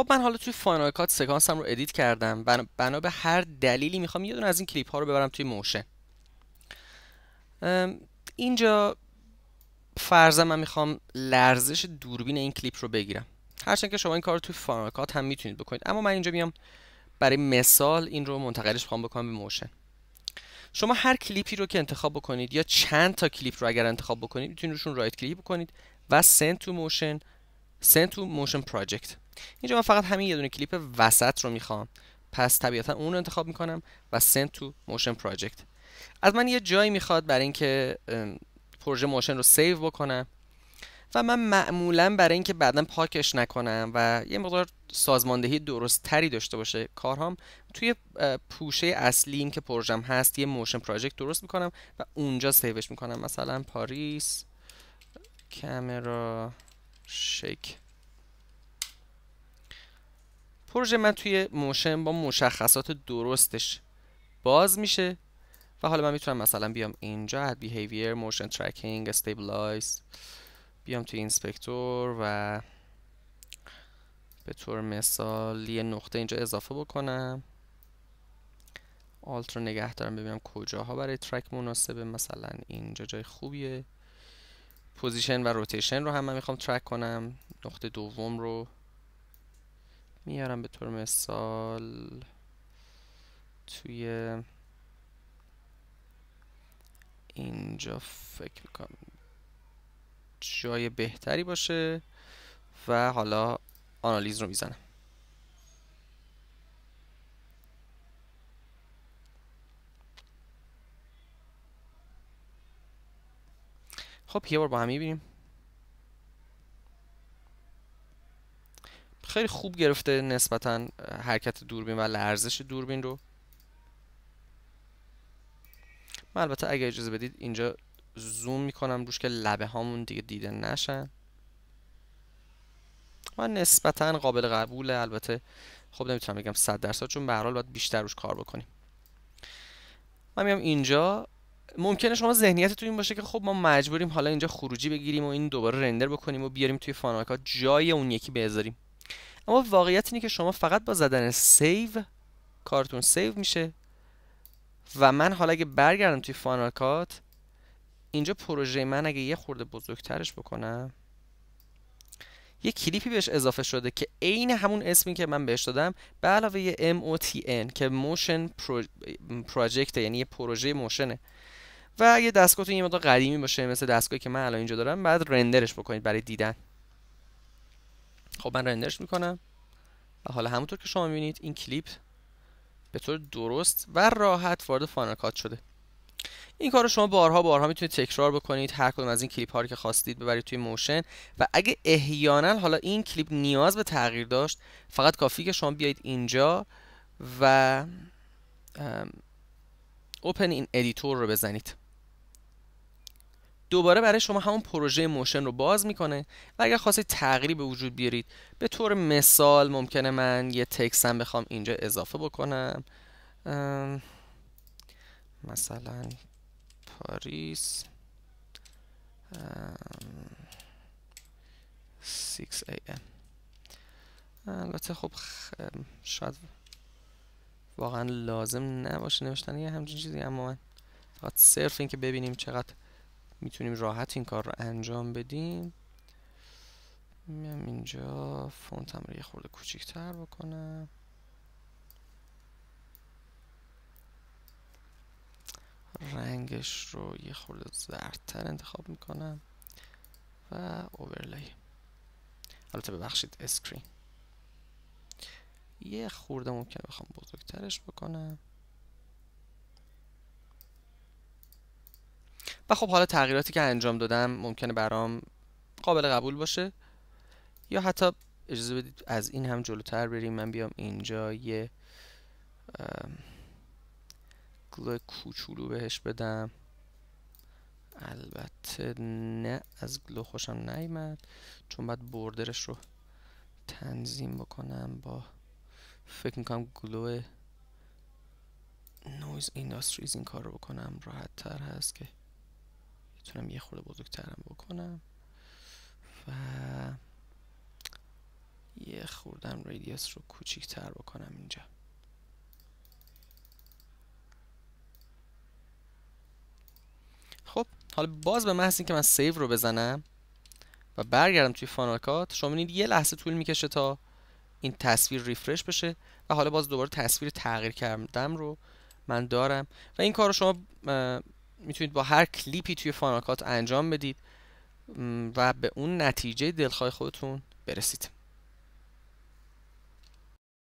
خب من حالا توی فاینال کات سکانسم رو ادیت کردم بنا به هر دلیلی میخوام یه دونه از این کلیپ ها رو ببرم توی موشن اینجا فرضا من میخوام لرزش دوربین این کلیپ رو بگیرم هرچند که شما این کار رو توی فاینال کات هم میتونید بکنید اما من اینجا میام برای مثال این رو منتقلش میخوام بکنم به موشن شما هر کلیپی رو که انتخاب بکنید یا چند تا کلیپ رو اگر انتخاب بکنید میتونید روشون رایت کلیک بکنید و سنت تو موشن سنت تو موشن پراجکت اینجا من فقط همین یه دونه کلیپ وسط رو میخوام پس طبیعتا اون رو انتخاب میکنم و send to motion project از من یه جایی میخواد برای اینکه پروژه موشن رو سیو بکنم و من معمولا برای اینکه بعدا پاکش نکنم و یه مقدار سازماندهی درست تری داشته باشه کارهام توی پوشه اصلی این که پروژم هست یه موشن پراجکت درست میکنم و اونجا سیوش میکنم مثلا پاریس کامرا شیک پروژه من توی موشن با مشخصات درستش باز میشه و حالا من میتونم مثلا بیام اینجا اد behavior, موشن tracking, استیبلایز بیام توی اینسپکتور و به طور مثال یه نقطه اینجا اضافه بکنم آلت رو نگه دارم ببینم کجاها برای ترک مناسبه مثلا اینجا جای خوبیه پوزیشن و روتیشن رو هم من میخوام ترک کنم نقطه دوم رو میارم به طور مثال توی اینجا فکر میکنم جای بهتری باشه و حالا آنالیز رو میزنم خب یه بار با هم میبینیم خیلی خوب گرفته نسبتا حرکت دوربین و لرزش دوربین رو من البته اگر اجازه بدید اینجا زوم میکنم روش که لبه هامون دیگه دیده نشن و نسبتا قابل قبوله البته خب نمیتونم بگم صد درصد چون به حال باید بیشتر روش کار بکنیم من میام اینجا ممکنه شما ذهنیتتون این باشه که خب ما مجبوریم حالا اینجا خروجی بگیریم و این دوباره رندر بکنیم و بیاریم توی فانوکا جای اون یکی بذاریم اما واقعیت اینه که شما فقط با زدن سیو کارتون سیو میشه و من حالا اگه برگردم توی فانال کات اینجا پروژه من اگه یه خورده بزرگترش بکنم یه کلیپی بهش اضافه شده که عین همون اسمی که من بهش دادم به علاوه یه MOTN که موشن یعنی یه پروژه موشنه و اگه دستگاهتون یه مقدار قدیمی باشه مثل دستگاهی که من الان اینجا دارم بعد رندرش بکنید برای دیدن خب من رندرش میکنم و حالا همونطور که شما میبینید این کلیپ به طور درست و راحت وارد فانال کات شده این کار رو شما بارها بارها میتونید تکرار بکنید هر کدوم از این کلیپ ها رو که خواستید ببرید توی موشن و اگه احیانا حالا این کلیپ نیاز به تغییر داشت فقط کافی که شما بیایید اینجا و اوپن این ادیتور رو بزنید دوباره برای شما همون پروژه موشن رو باز میکنه و اگر خواستید تغییری به وجود بیارید به طور مثال ممکنه من یه تکس هم بخوام اینجا اضافه بکنم مثلا پاریس 6 am البته خب شاید واقعا لازم نباشه نوشتن یه همچین چیزی اما من فقط صرف این که ببینیم چقدر میتونیم راحت این کار رو انجام بدیم میام اینجا فونت هم رو یه خورده کوچیکتر بکنم رنگش رو یه خورده زردتر انتخاب میکنم و اوورلی البته ببخشید اسکرین یه خورده ممکنه بخوام بزرگترش بکنم و خب حالا تغییراتی که انجام دادم ممکنه برام قابل قبول باشه یا حتی اجازه بدید از این هم جلوتر بریم من بیام اینجا یه گلو کوچولو بهش بدم البته نه از گلو خوشم نیمد چون باید بردرش رو تنظیم بکنم با فکر میکنم گلو نویز اینداستریز این کار رو بکنم راحت تر هست که میتونم یه خورده بزرگترم بکنم و یه خوردم رادیوس رو کوچیکتر بکنم اینجا خب حالا باز به محض اینکه من سیو رو بزنم و برگردم توی فانال کات شما یه لحظه طول میکشه تا این تصویر ریفرش بشه و حالا باز دوباره تصویر تغییر کردم رو من دارم و این کار رو شما میتونید با هر کلیپی توی فاناکات انجام بدید و به اون نتیجه دلخواه خودتون برسید